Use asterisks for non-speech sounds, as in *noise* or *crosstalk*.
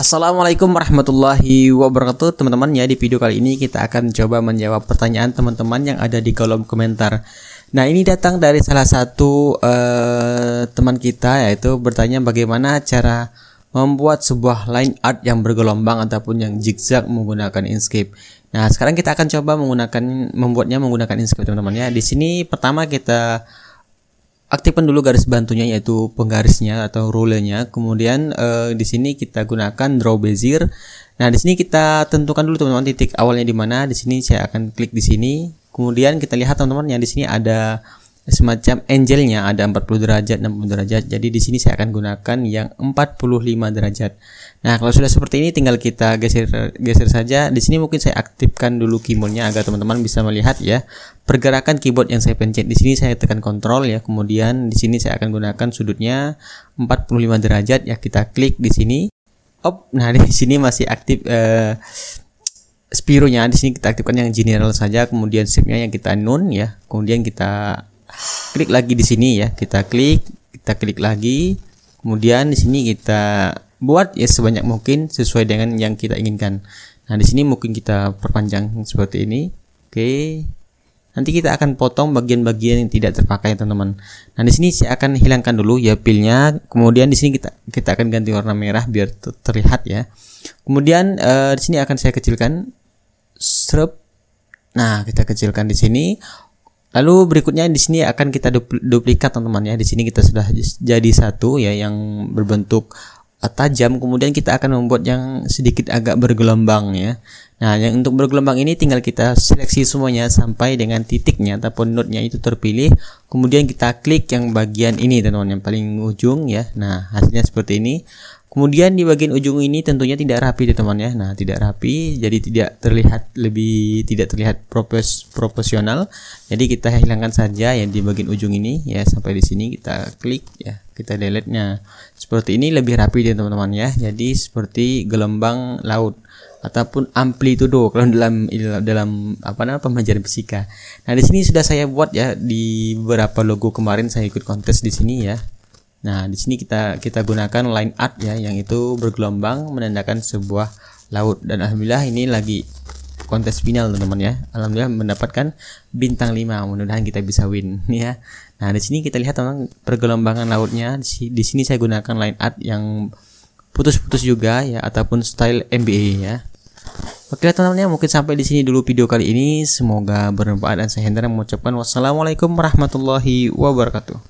Assalamualaikum warahmatullahi wabarakatuh teman-teman ya di video kali ini kita akan coba menjawab pertanyaan teman-teman yang ada di kolom komentar Nah ini datang dari salah satu uh, teman kita yaitu bertanya bagaimana cara membuat sebuah line art yang bergelombang ataupun yang zigzag menggunakan Inkscape Nah sekarang kita akan coba menggunakan membuatnya menggunakan Inkscape teman-teman ya di sini pertama kita aktifkan dulu garis bantunya yaitu penggarisnya atau rulenya. Kemudian eh, di sini kita gunakan draw bezier. Nah, di sini kita tentukan dulu teman-teman titik awalnya di mana. Di sini saya akan klik di sini. Kemudian kita lihat teman-teman yang di sini ada semacam angelnya ada 40 derajat 60 derajat jadi di sini saya akan gunakan yang 45 derajat nah kalau sudah seperti ini tinggal kita geser geser saja di sini mungkin saya aktifkan dulu keyboardnya agar teman-teman bisa melihat ya pergerakan keyboard yang saya pencet di sini saya tekan kontrol ya kemudian di sini saya akan gunakan sudutnya 45 derajat ya kita klik di sini op nah di sini masih aktif eh, spironya di sini kita aktifkan yang general saja kemudian shape-nya yang kita nun ya kemudian kita klik lagi di sini ya kita klik kita klik lagi kemudian di sini kita buat ya sebanyak mungkin sesuai dengan yang kita inginkan nah di sini mungkin kita perpanjang seperti ini oke nanti kita akan potong bagian-bagian yang tidak terpakai teman-teman nah di sini saya akan hilangkan dulu ya pilnya kemudian di sini kita kita akan ganti warna merah biar terlihat ya kemudian uh, di sini akan saya kecilkan strip Nah, kita kecilkan di sini. Lalu berikutnya di sini akan kita duplikat teman-teman ya. Di sini kita sudah jadi satu ya yang berbentuk eh, tajam kemudian kita akan membuat yang sedikit agak bergelombang ya nah yang untuk bergelombang ini tinggal kita seleksi semuanya sampai dengan titiknya ataupun node-nya itu terpilih kemudian kita klik yang bagian ini teman-teman yang paling ujung ya nah hasilnya seperti ini Kemudian di bagian ujung ini tentunya tidak rapi ya teman ya. Nah, tidak rapi jadi tidak terlihat lebih tidak terlihat propos proporsional. Jadi kita hilangkan saja yang di bagian ujung ini ya sampai di sini kita klik ya, kita delete-nya. Seperti ini lebih rapi ya teman-teman ya. Jadi seperti gelombang laut ataupun amplitudo kalau dalam dalam apa namanya pembelajaran fisika. Nah, di sini sudah saya buat ya di beberapa logo kemarin saya ikut kontes di sini ya. Nah, di sini kita kita gunakan line art ya yang itu bergelombang menandakan sebuah laut dan alhamdulillah ini lagi kontes final teman-teman ya. Alhamdulillah mendapatkan bintang 5. Mudah-mudahan kita bisa win *laughs* ya. Nah, di sini kita lihat tentang pergelombangan lautnya. Di sini saya gunakan line art yang putus-putus juga ya ataupun style MBA ya. Oke teman-teman ya, mungkin sampai di sini dulu video kali ini. Semoga bermanfaat dan saya Hendra mengucapkan wassalamualaikum warahmatullahi wabarakatuh.